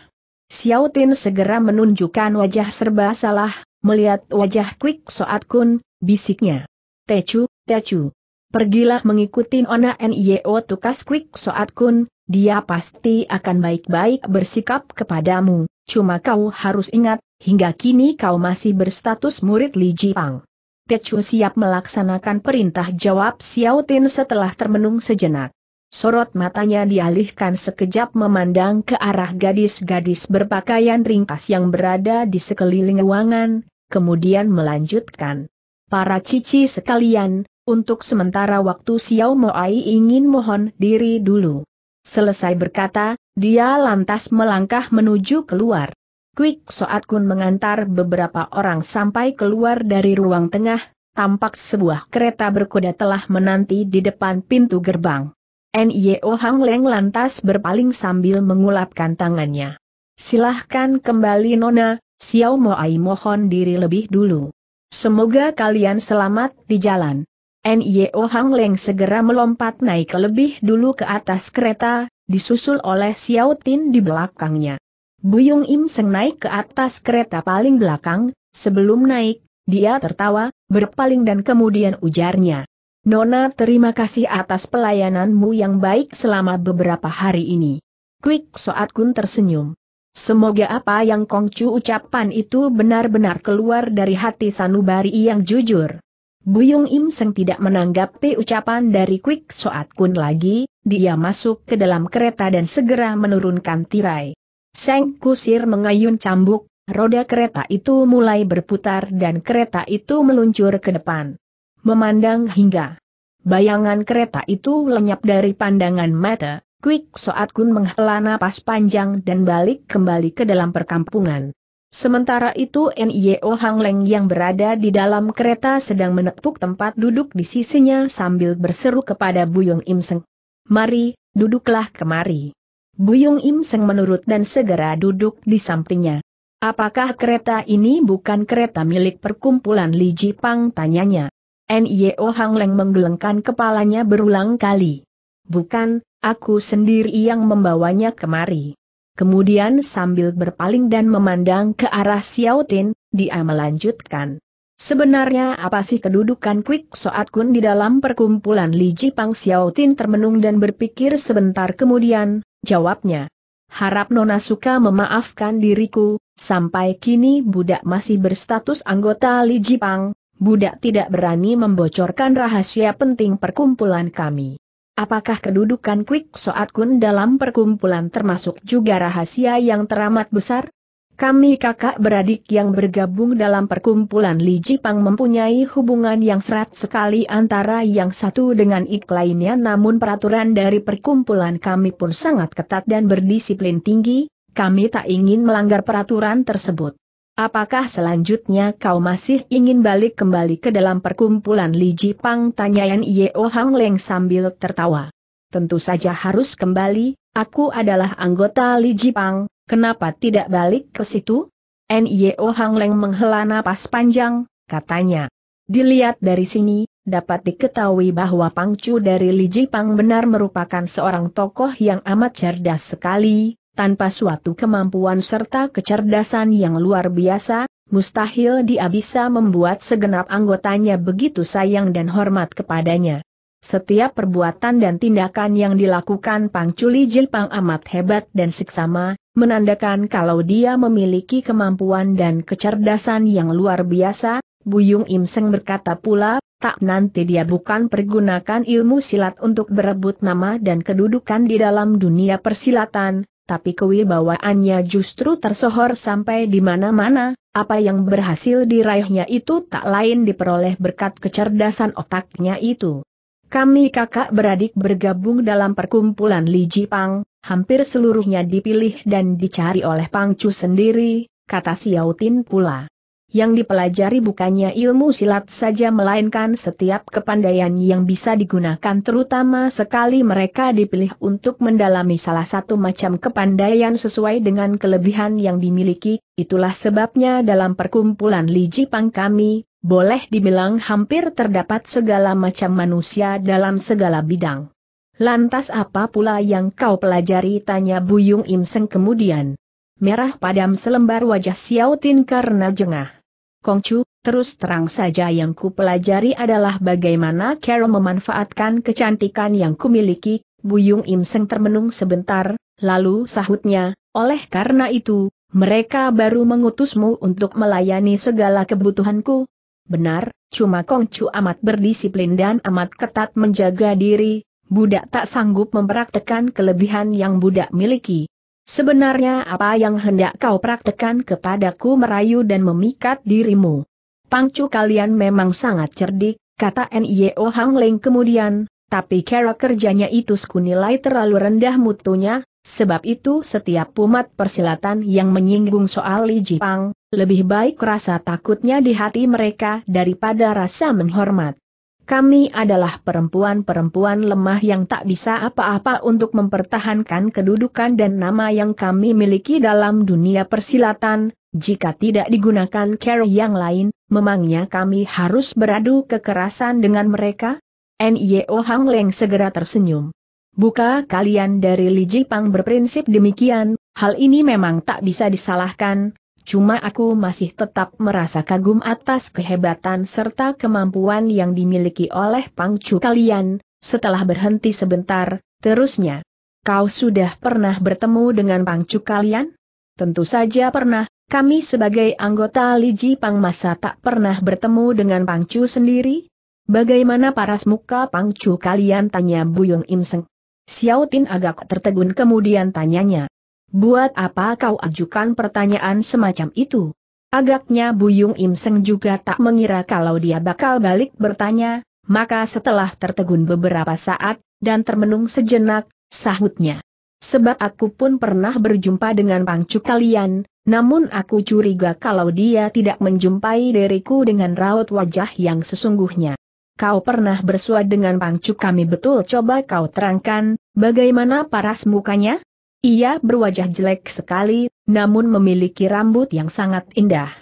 Xiao Tin segera menunjukkan wajah serba salah, melihat wajah Quick Soat Kun, bisiknya. Tecu, Tecu, pergilah mengikuti Ona Nio Tukas Quick Soat Kun, dia pasti akan baik-baik bersikap kepadamu, cuma kau harus ingat, hingga kini kau masih berstatus murid Li Jipang. Techu siap melaksanakan perintah jawab Xiao Tin setelah termenung sejenak. Sorot matanya dialihkan sekejap memandang ke arah gadis-gadis berpakaian ringkas yang berada di sekeliling ruangan, kemudian melanjutkan. Para cici sekalian, untuk sementara waktu Xiao Moai ingin mohon diri dulu. Selesai berkata, dia lantas melangkah menuju keluar. Quick Soat Kun mengantar beberapa orang sampai keluar dari ruang tengah, tampak sebuah kereta berkuda telah menanti di depan pintu gerbang. N.I.O. Hang Leng lantas berpaling sambil mengulapkan tangannya. Silahkan kembali Nona, Xiao Moai mohon diri lebih dulu. Semoga kalian selamat di jalan. NIO Hang Leng segera melompat naik lebih dulu ke atas kereta, disusul oleh Xiao Tin di belakangnya. Buyung Im Seng naik ke atas kereta paling belakang, sebelum naik, dia tertawa, berpaling dan kemudian ujarnya. Nona terima kasih atas pelayananmu yang baik selama beberapa hari ini. Quick Soat Kun tersenyum. Semoga apa yang Kongcu ucapan itu benar-benar keluar dari hati sanubari yang jujur. Buyung Im Seng tidak menanggapi ucapan dari Quick Soat Kun lagi, dia masuk ke dalam kereta dan segera menurunkan tirai. Seng Kusir mengayun cambuk, roda kereta itu mulai berputar dan kereta itu meluncur ke depan. Memandang hingga bayangan kereta itu lenyap dari pandangan mata, Quick Soat Kun menghela napas panjang dan balik kembali ke dalam perkampungan. Sementara itu NIO Hang Leng yang berada di dalam kereta sedang menepuk tempat duduk di sisinya sambil berseru kepada Buyung Im Seng. Mari, duduklah kemari. Buyung Im Seng menurut dan segera duduk di sampingnya. Apakah kereta ini bukan kereta milik perkumpulan Li Ji Pang tanyanya. NIO Hang Leng menggelengkan kepalanya berulang kali. Bukan, aku sendiri yang membawanya kemari kemudian sambil berpaling dan memandang ke arah Xiao Tin, dia melanjutkan. Sebenarnya apa sih kedudukan Quick Soat Kun di dalam perkumpulan Li Ji Pang? Xiao Tin termenung dan berpikir sebentar kemudian, jawabnya. Harap Nona suka memaafkan diriku, sampai kini budak masih berstatus anggota Li Ji Pang. budak tidak berani membocorkan rahasia penting perkumpulan kami. Apakah kedudukan Quick Soat Kun dalam perkumpulan termasuk juga rahasia yang teramat besar? Kami kakak beradik yang bergabung dalam perkumpulan Li Jipang mempunyai hubungan yang serat sekali antara yang satu dengan ik lainnya namun peraturan dari perkumpulan kami pun sangat ketat dan berdisiplin tinggi, kami tak ingin melanggar peraturan tersebut. Apakah selanjutnya kau masih ingin balik kembali ke dalam perkumpulan Li Jipang? Tanya Yan Yeo Hang Leng sambil tertawa. Tentu saja harus kembali, aku adalah anggota Li Jipang, kenapa tidak balik ke situ? N.Y.O. Hang Leng menghela napas panjang, katanya. Dilihat dari sini, dapat diketahui bahwa Pangcu dari Li Jipang benar merupakan seorang tokoh yang amat cerdas sekali, tanpa suatu kemampuan serta kecerdasan yang luar biasa, mustahil dia bisa membuat segenap anggotanya begitu sayang dan hormat kepadanya. Setiap perbuatan dan tindakan yang dilakukan Pang Pangculi Jilpang amat hebat dan seksama, menandakan kalau dia memiliki kemampuan dan kecerdasan yang luar biasa, Buyung Im Seng berkata pula, tak nanti dia bukan pergunakan ilmu silat untuk berebut nama dan kedudukan di dalam dunia persilatan, tapi kewibawaannya justru tersohor sampai di mana-mana, apa yang berhasil diraihnya itu tak lain diperoleh berkat kecerdasan otaknya itu. Kami kakak beradik bergabung dalam perkumpulan Li Jipang, hampir seluruhnya dipilih dan dicari oleh Pangcu sendiri, kata Xiao Tin pula yang dipelajari bukannya ilmu silat saja melainkan setiap kepandaian yang bisa digunakan terutama sekali mereka dipilih untuk mendalami salah satu macam kepandaian sesuai dengan kelebihan yang dimiliki, itulah sebabnya dalam perkumpulan Li Jipang kami, boleh dibilang hampir terdapat segala macam manusia dalam segala bidang. Lantas apa pula yang kau pelajari tanya Buyung Imseng kemudian. Merah padam selembar wajah Xiao Tin karena jengah. Kongcu, terus terang saja yang ku pelajari adalah bagaimana Carol memanfaatkan kecantikan yang kumiliki, Buyung Im termenung sebentar, lalu sahutnya, oleh karena itu, mereka baru mengutusmu untuk melayani segala kebutuhanku. Benar, cuma Kongcu amat berdisiplin dan amat ketat menjaga diri, budak tak sanggup mempraktekan kelebihan yang budak miliki. Sebenarnya apa yang hendak kau praktekan kepadaku merayu dan memikat dirimu? Pangcu kalian memang sangat cerdik, kata N.I.O. Hang Leng kemudian, tapi cara kerjanya itu sekunilai terlalu rendah mutunya, sebab itu setiap umat persilatan yang menyinggung soal Li Jipang, lebih baik rasa takutnya di hati mereka daripada rasa menghormat. Kami adalah perempuan-perempuan lemah yang tak bisa apa-apa untuk mempertahankan kedudukan dan nama yang kami miliki dalam dunia persilatan, jika tidak digunakan care yang lain, memangnya kami harus beradu kekerasan dengan mereka? NIO Hang Leng segera tersenyum. Buka kalian dari Li Jipang berprinsip demikian, hal ini memang tak bisa disalahkan, cuma aku masih tetap merasa kagum atas kehebatan serta kemampuan yang dimiliki oleh pangcu kalian, setelah berhenti sebentar, terusnya. Kau sudah pernah bertemu dengan pangcu kalian? Tentu saja pernah, kami sebagai anggota Liji Pangmasa tak pernah bertemu dengan pangcu sendiri? Bagaimana paras muka pangcu kalian tanya Buyung Imseng? Xiao Tin agak tertegun kemudian tanyanya. Buat apa kau ajukan pertanyaan semacam itu? Agaknya Buyung Im juga tak mengira kalau dia bakal balik bertanya, maka setelah tertegun beberapa saat, dan termenung sejenak, sahutnya. Sebab aku pun pernah berjumpa dengan pangcu kalian, namun aku curiga kalau dia tidak menjumpai diriku dengan raut wajah yang sesungguhnya. Kau pernah bersua dengan pangcu kami betul coba kau terangkan, bagaimana paras mukanya? Ia berwajah jelek sekali, namun memiliki rambut yang sangat indah.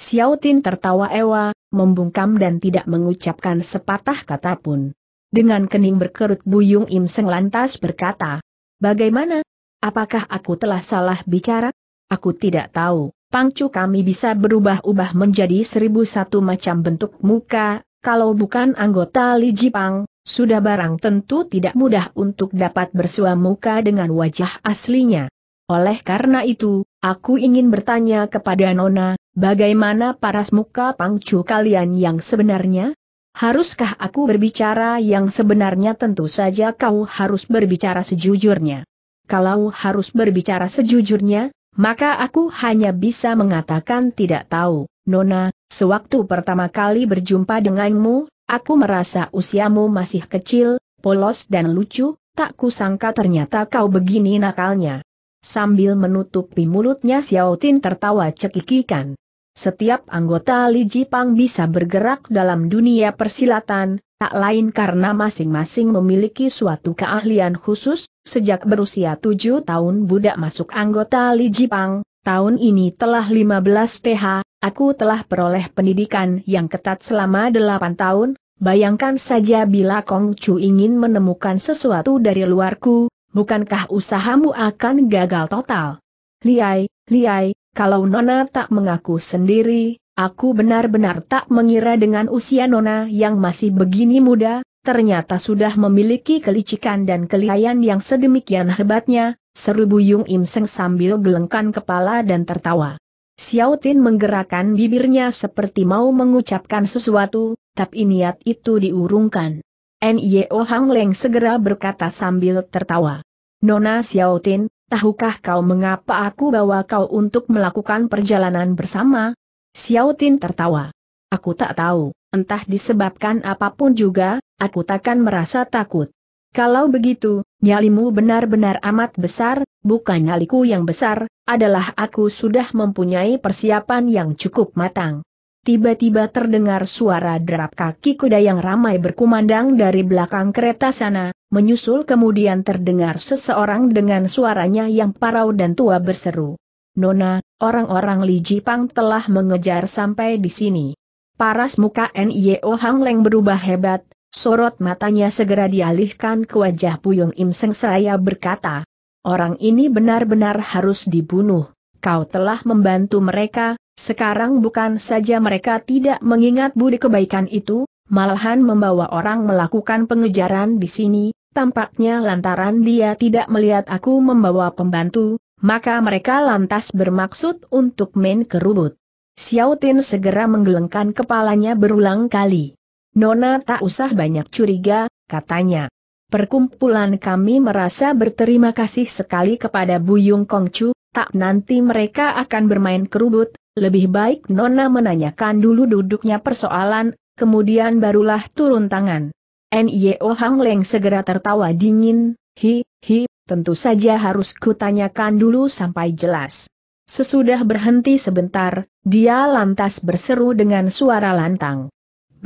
Xiao Tin tertawa ewa, membungkam dan tidak mengucapkan sepatah kata pun. Dengan kening berkerut Buyung Im Seng lantas berkata, Bagaimana? Apakah aku telah salah bicara? Aku tidak tahu, pangcu kami bisa berubah-ubah menjadi seribu satu macam bentuk muka, kalau bukan anggota Li Jipang, sudah barang tentu tidak mudah untuk dapat bersua muka dengan wajah aslinya. Oleh karena itu, aku ingin bertanya kepada Nona, bagaimana paras muka pangcu kalian yang sebenarnya? Haruskah aku berbicara yang sebenarnya tentu saja kau harus berbicara sejujurnya. Kalau harus berbicara sejujurnya, maka aku hanya bisa mengatakan tidak tahu, Nona, sewaktu pertama kali berjumpa denganmu, Aku merasa usiamu masih kecil, polos dan lucu, tak kusangka ternyata kau begini nakalnya. Sambil menutupi mulutnya Xiao Tin tertawa cekikikan. Setiap anggota Li Jipang bisa bergerak dalam dunia persilatan, tak lain karena masing-masing memiliki suatu keahlian khusus, sejak berusia tujuh tahun budak masuk anggota Li Jipang, tahun ini telah lima belas TH, aku telah peroleh pendidikan yang ketat selama delapan tahun, bayangkan saja bila Kong Chu ingin menemukan sesuatu dari luarku, bukankah usahamu akan gagal total? Liai, liai, kalau Nona tak mengaku sendiri, aku benar-benar tak mengira dengan usia Nona yang masih begini muda, ternyata sudah memiliki kelicikan dan kelihayan yang sedemikian hebatnya, seru Buyung Im Seng sambil gelengkan kepala dan tertawa. Xiao Tin menggerakkan bibirnya seperti mau mengucapkan sesuatu, tapi niat itu diurungkan. Nio Hang Leng segera berkata sambil tertawa. Nona Xiao Tin, tahukah kau mengapa aku bawa kau untuk melakukan perjalanan bersama? Xiao Tin tertawa. Aku tak tahu, entah disebabkan apapun juga, aku takkan merasa takut. Kalau begitu, Nyalimu benar-benar amat besar, bukan nyaliku yang besar, adalah aku sudah mempunyai persiapan yang cukup matang. Tiba-tiba terdengar suara derap kaki kuda yang ramai berkumandang dari belakang kereta sana, menyusul kemudian terdengar seseorang dengan suaranya yang parau dan tua berseru. Nona, orang-orang Li Jipang telah mengejar sampai di sini. Paras muka NIO Hang Leng berubah hebat, Sorot matanya segera dialihkan ke wajah Puyung Im Seng seraya berkata, Orang ini benar-benar harus dibunuh. Kau telah membantu mereka, sekarang bukan saja mereka tidak mengingat budi kebaikan itu, malahan membawa orang melakukan pengejaran di sini, tampaknya lantaran dia tidak melihat aku membawa pembantu, maka mereka lantas bermaksud untuk main kerubut. Xiao Tin segera menggelengkan kepalanya berulang kali. Nona tak usah banyak curiga, katanya. Perkumpulan kami merasa berterima kasih sekali kepada Buyung Kongcu, tak nanti mereka akan bermain kerubut, lebih baik Nona menanyakan dulu duduknya persoalan, kemudian barulah turun tangan. N.Y.O. Hang Leng segera tertawa dingin, hi, hi, tentu saja harus kutanyakan dulu sampai jelas. Sesudah berhenti sebentar, dia lantas berseru dengan suara lantang.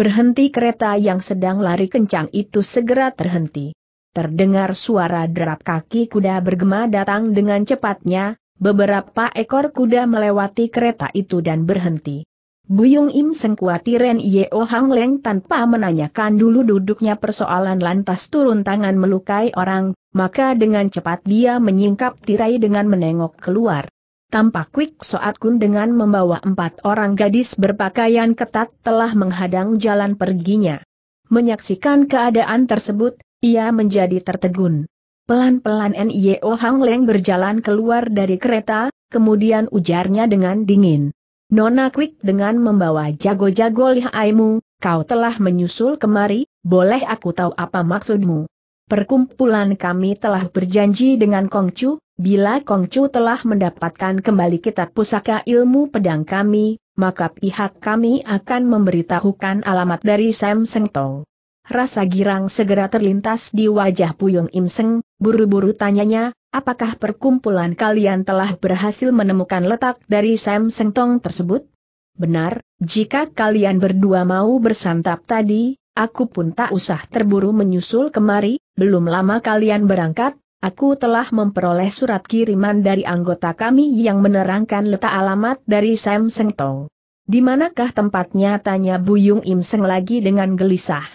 Berhenti kereta yang sedang lari kencang itu segera terhenti. Terdengar suara derap kaki kuda bergema datang dengan cepatnya, beberapa ekor kuda melewati kereta itu dan berhenti. Buyung Im Seng Kuatiren Yeo Hang Leng tanpa menanyakan dulu duduknya persoalan lantas turun tangan melukai orang, maka dengan cepat dia menyingkap tirai dengan menengok keluar tampak Quick Soat Kun dengan membawa empat orang gadis berpakaian ketat telah menghadang jalan perginya. Menyaksikan keadaan tersebut, ia menjadi tertegun. Pelan-pelan N.I.O. Oh Hang Leng berjalan keluar dari kereta, kemudian ujarnya dengan dingin. Nona Quick dengan membawa jago-jago lihaimu, kau telah menyusul kemari, boleh aku tahu apa maksudmu? Perkumpulan kami telah berjanji dengan Kongcu, Bila Kongcu telah mendapatkan kembali kitab pusaka ilmu pedang kami, maka pihak kami akan memberitahukan alamat dari Sam Seng Tong. Rasa girang segera terlintas di wajah Puyung Im Seng, buru-buru tanyanya, apakah perkumpulan kalian telah berhasil menemukan letak dari Sam Seng Tong tersebut? Benar, jika kalian berdua mau bersantap tadi, aku pun tak usah terburu menyusul kemari, belum lama kalian berangkat, Aku telah memperoleh surat kiriman dari anggota kami yang menerangkan letak alamat dari Sam Seng Tong. Di manakah tempatnya tanya Buyung Im Seng lagi dengan gelisah.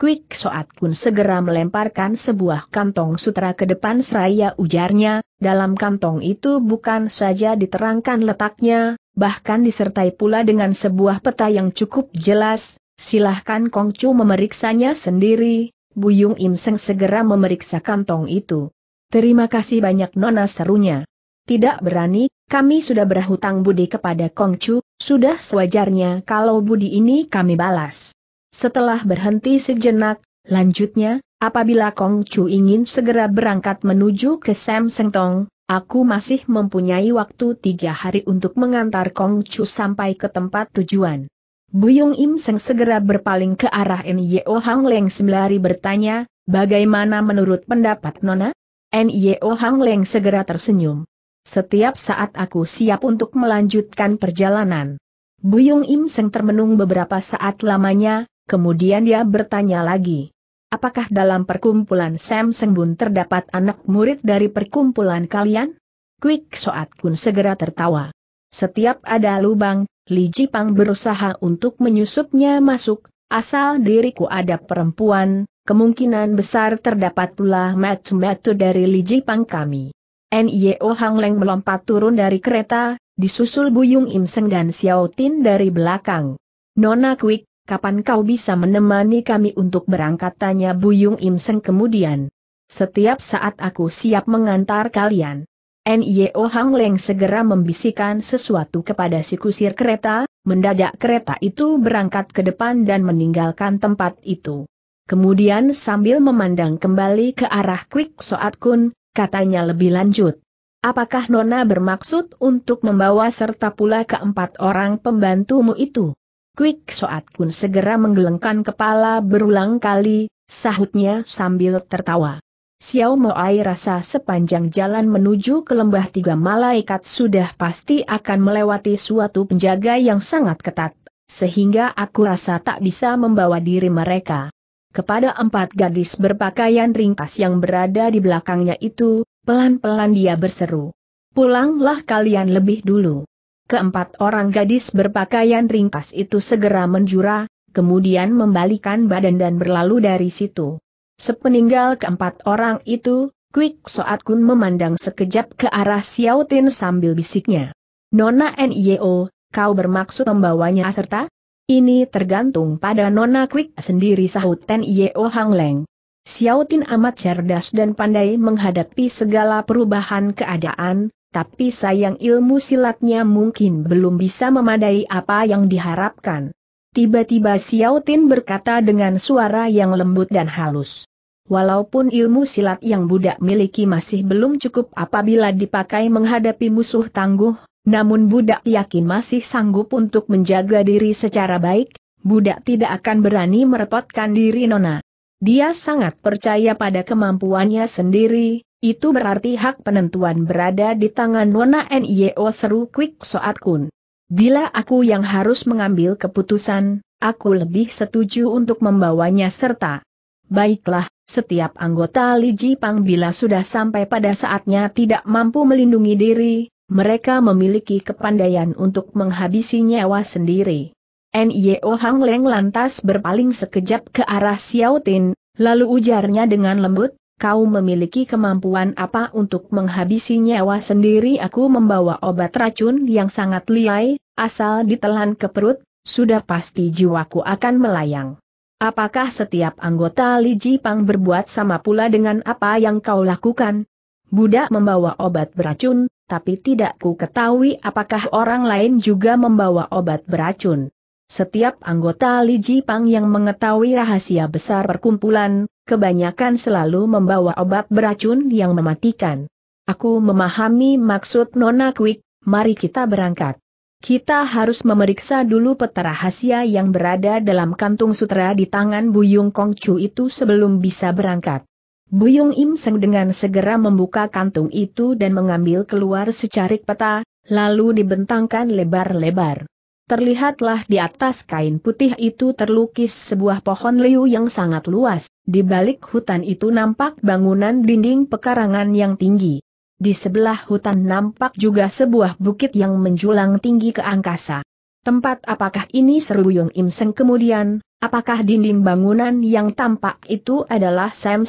Quick Soat Kun segera melemparkan sebuah kantong sutra ke depan seraya ujarnya, dalam kantong itu bukan saja diterangkan letaknya, bahkan disertai pula dengan sebuah peta yang cukup jelas, silahkan Chu memeriksanya sendiri, Buyung Im Seng segera memeriksa kantong itu. Terima kasih banyak Nona serunya. Tidak berani, kami sudah berhutang budi kepada Kongcu, sudah sewajarnya kalau budi ini kami balas. Setelah berhenti sejenak, lanjutnya, apabila Kongcu ingin segera berangkat menuju ke Sam Tong, aku masih mempunyai waktu tiga hari untuk mengantar Kongcu sampai ke tempat tujuan. Buyung Im Seng segera berpaling ke arah N.Y.O. Hang Leng sembari bertanya, bagaimana menurut pendapat Nona? NIO e Hang Leng segera tersenyum. Setiap saat aku siap untuk melanjutkan perjalanan. Buyung Im Seng termenung beberapa saat lamanya, kemudian dia bertanya lagi. Apakah dalam perkumpulan Sam Seng Bun terdapat anak murid dari perkumpulan kalian? Quick Soat Kun segera tertawa. Setiap ada lubang, Li Jipang berusaha untuk menyusupnya masuk, asal diriku ada perempuan, Kemungkinan besar terdapat pula metu-metu dari Liji Pang kami. NIO Hang Leng melompat turun dari kereta, disusul Buyung Im Seng dan Xiao Tin dari belakang. Nona Quick, kapan kau bisa menemani kami untuk berangkat tanya Buyung Im Seng kemudian. Setiap saat aku siap mengantar kalian. NIO Hang Leng segera membisikkan sesuatu kepada si kusir kereta, mendadak kereta itu berangkat ke depan dan meninggalkan tempat itu. Kemudian sambil memandang kembali ke arah Quick Soat Kun, katanya lebih lanjut. Apakah Nona bermaksud untuk membawa serta pula keempat orang pembantumu itu? Quick Soat Kun segera menggelengkan kepala berulang kali, sahutnya sambil tertawa. Xiao Moai rasa sepanjang jalan menuju ke lembah tiga malaikat sudah pasti akan melewati suatu penjaga yang sangat ketat, sehingga aku rasa tak bisa membawa diri mereka. Kepada empat gadis berpakaian ringkas yang berada di belakangnya itu, pelan-pelan dia berseru. Pulanglah kalian lebih dulu. Keempat orang gadis berpakaian ringkas itu segera menjura, kemudian membalikan badan dan berlalu dari situ. Sepeninggal keempat orang itu, Quick Soat Kun memandang sekejap ke arah Xiao Tin sambil bisiknya. Nona Nio, e kau bermaksud membawanya serta? Ini tergantung pada Nona Quick sendiri sahut Ten Yeo Hang Leng. Xiao Tin amat cerdas dan pandai menghadapi segala perubahan keadaan, tapi sayang ilmu silatnya mungkin belum bisa memadai apa yang diharapkan. Tiba-tiba Xiao Tin berkata dengan suara yang lembut dan halus. Walaupun ilmu silat yang budak miliki masih belum cukup apabila dipakai menghadapi musuh tangguh, namun budak yakin masih sanggup untuk menjaga diri secara baik, budak tidak akan berani merepotkan diri Nona. Dia sangat percaya pada kemampuannya sendiri, itu berarti hak penentuan berada di tangan Nona NIO seru Quick Soat Kun. Bila aku yang harus mengambil keputusan, aku lebih setuju untuk membawanya serta. Baiklah, setiap anggota Li Jipang bila sudah sampai pada saatnya tidak mampu melindungi diri, mereka memiliki kepandaian untuk menghabisi nyawa sendiri. Nio Hang Leng lantas berpaling sekejap ke arah Xiao Tin, lalu ujarnya dengan lembut, kau memiliki kemampuan apa untuk menghabisi nyawa sendiri aku membawa obat racun yang sangat liai, asal ditelan ke perut, sudah pasti jiwaku akan melayang. Apakah setiap anggota Li Jipang berbuat sama pula dengan apa yang kau lakukan? Budak membawa obat beracun, tapi tidak ku ketahui apakah orang lain juga membawa obat beracun. Setiap anggota Li Jipang yang mengetahui rahasia besar perkumpulan, kebanyakan selalu membawa obat beracun yang mematikan. Aku memahami maksud Nona Quick, mari kita berangkat. Kita harus memeriksa dulu peta rahasia yang berada dalam kantung sutra di tangan Buyung Kongcu itu sebelum bisa berangkat. Buyung Im Seng dengan segera membuka kantung itu dan mengambil keluar secarik peta, lalu dibentangkan lebar-lebar. Terlihatlah di atas kain putih itu terlukis sebuah pohon liu yang sangat luas, di balik hutan itu nampak bangunan dinding pekarangan yang tinggi. Di sebelah hutan nampak juga sebuah bukit yang menjulang tinggi ke angkasa. Tempat apakah ini seru Yung Im Seng kemudian, apakah dinding bangunan yang tampak itu adalah Sam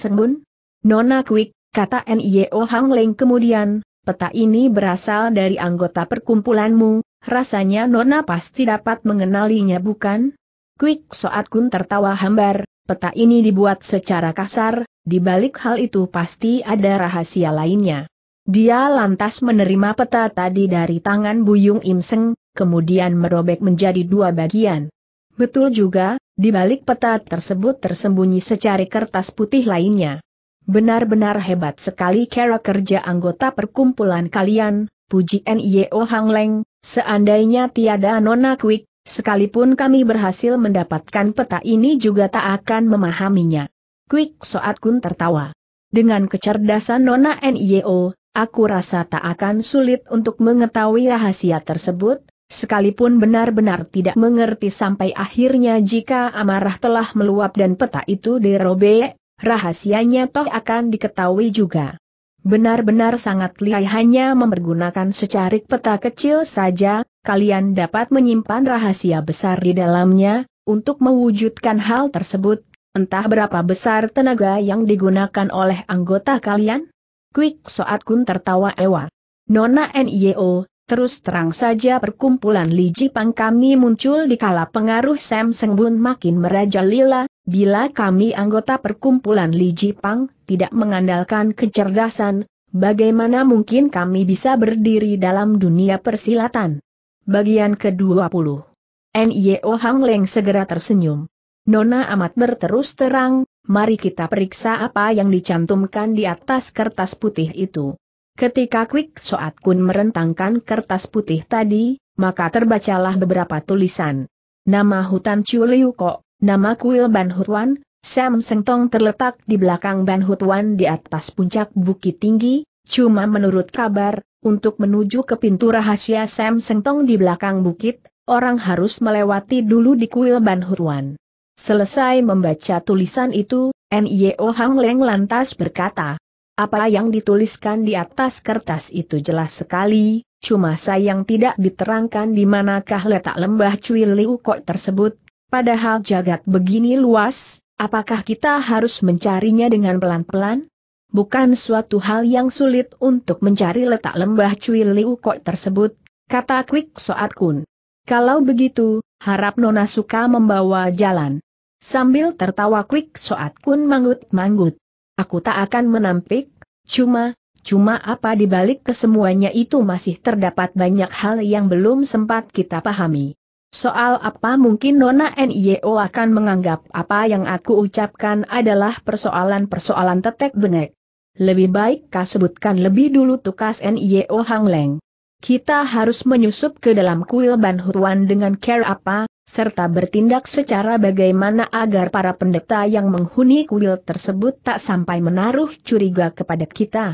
Nona Quick, kata NIO Hang Leng kemudian, peta ini berasal dari anggota perkumpulanmu, rasanya Nona pasti dapat mengenalinya bukan? Quick Soat Kun tertawa hambar, peta ini dibuat secara kasar, di balik hal itu pasti ada rahasia lainnya. Dia lantas menerima peta tadi dari tangan Buyung Im kemudian merobek menjadi dua bagian. Betul juga, di balik peta tersebut tersembunyi secari kertas putih lainnya. Benar-benar hebat sekali cara kerja anggota perkumpulan kalian, puji N.I.O. E Hang Leng, seandainya tiada Nona Quick, sekalipun kami berhasil mendapatkan peta ini juga tak akan memahaminya. Quick Soat Kun tertawa. Dengan kecerdasan Nona N.I.O., e aku rasa tak akan sulit untuk mengetahui rahasia tersebut, sekalipun benar-benar tidak mengerti sampai akhirnya jika amarah telah meluap dan peta itu dirobek, Rahasianya toh akan diketahui juga. Benar-benar sangat lihai hanya mempergunakan secarik peta kecil saja, kalian dapat menyimpan rahasia besar di dalamnya, untuk mewujudkan hal tersebut, entah berapa besar tenaga yang digunakan oleh anggota kalian? Quick Soat Kun tertawa ewa. Nona NIO, e Terus terang saja perkumpulan Li Jipang kami muncul di kala pengaruh Sam Bun makin merajalela, bila kami anggota perkumpulan Li Jipang tidak mengandalkan kecerdasan, bagaimana mungkin kami bisa berdiri dalam dunia persilatan? Bagian ke-20 NIO Hang Leng segera tersenyum. Nona amat berterus terang, mari kita periksa apa yang dicantumkan di atas kertas putih itu. Ketika Quick Soat Kun merentangkan kertas putih tadi, maka terbacalah beberapa tulisan. Nama hutan Chuliu Kok, nama kuil Ban Hutuan, Sam Tong terletak di belakang Ban Hutuan di atas puncak bukit tinggi, cuma menurut kabar, untuk menuju ke pintu rahasia Sam Seng Tong di belakang bukit, orang harus melewati dulu di kuil Ban Hutuan. Selesai membaca tulisan itu, N.Y.O. Hang Leng lantas berkata, apa yang dituliskan di atas kertas itu jelas sekali, cuma sayang tidak diterangkan di manakah letak lembah Cui Liu Kok tersebut, padahal jagat begini luas, apakah kita harus mencarinya dengan pelan-pelan? Bukan suatu hal yang sulit untuk mencari letak lembah Cui Liu Kok tersebut, kata Quick Soat Kun. Kalau begitu, harap Nona suka membawa jalan. Sambil tertawa Quick Soat Kun manggut-manggut. Aku tak akan menampik, cuma, cuma apa dibalik kesemuanya itu masih terdapat banyak hal yang belum sempat kita pahami. Soal apa mungkin Nona NIO akan menganggap apa yang aku ucapkan adalah persoalan-persoalan tetek bengek. Lebih baik kau sebutkan lebih dulu tukas NIO Hang Leng. Kita harus menyusup ke dalam kuil Ban Hutuan dengan care apa, serta bertindak secara bagaimana agar para pendeta yang menghuni kuil tersebut tak sampai menaruh curiga kepada kita.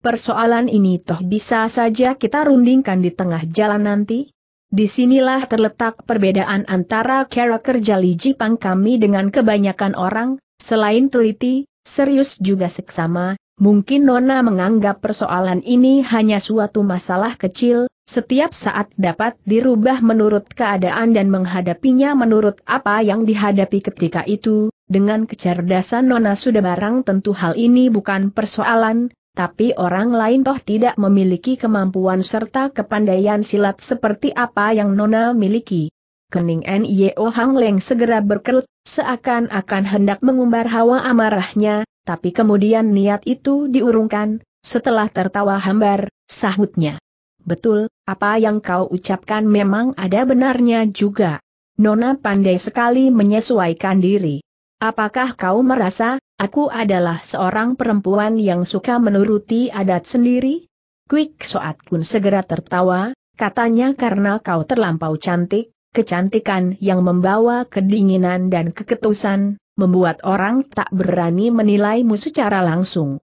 Persoalan ini toh bisa saja kita rundingkan di tengah jalan nanti. Disinilah terletak perbedaan antara karakter jali jipang kami dengan kebanyakan orang, selain teliti, serius juga seksama, mungkin Nona menganggap persoalan ini hanya suatu masalah kecil, setiap saat dapat dirubah menurut keadaan dan menghadapinya menurut apa yang dihadapi ketika itu, dengan kecerdasan Nona sudah barang tentu hal ini bukan persoalan, tapi orang lain toh tidak memiliki kemampuan serta kepandaian silat seperti apa yang Nona miliki. Kening N.I.O. Hang Leng segera berkerut, seakan-akan hendak mengumbar hawa amarahnya, tapi kemudian niat itu diurungkan, setelah tertawa hambar, sahutnya. Betul, apa yang kau ucapkan memang ada benarnya juga. Nona pandai sekali menyesuaikan diri. Apakah kau merasa, aku adalah seorang perempuan yang suka menuruti adat sendiri? Quick Soat Kun segera tertawa, katanya karena kau terlampau cantik, kecantikan yang membawa kedinginan dan keketusan, membuat orang tak berani menilaimu secara langsung.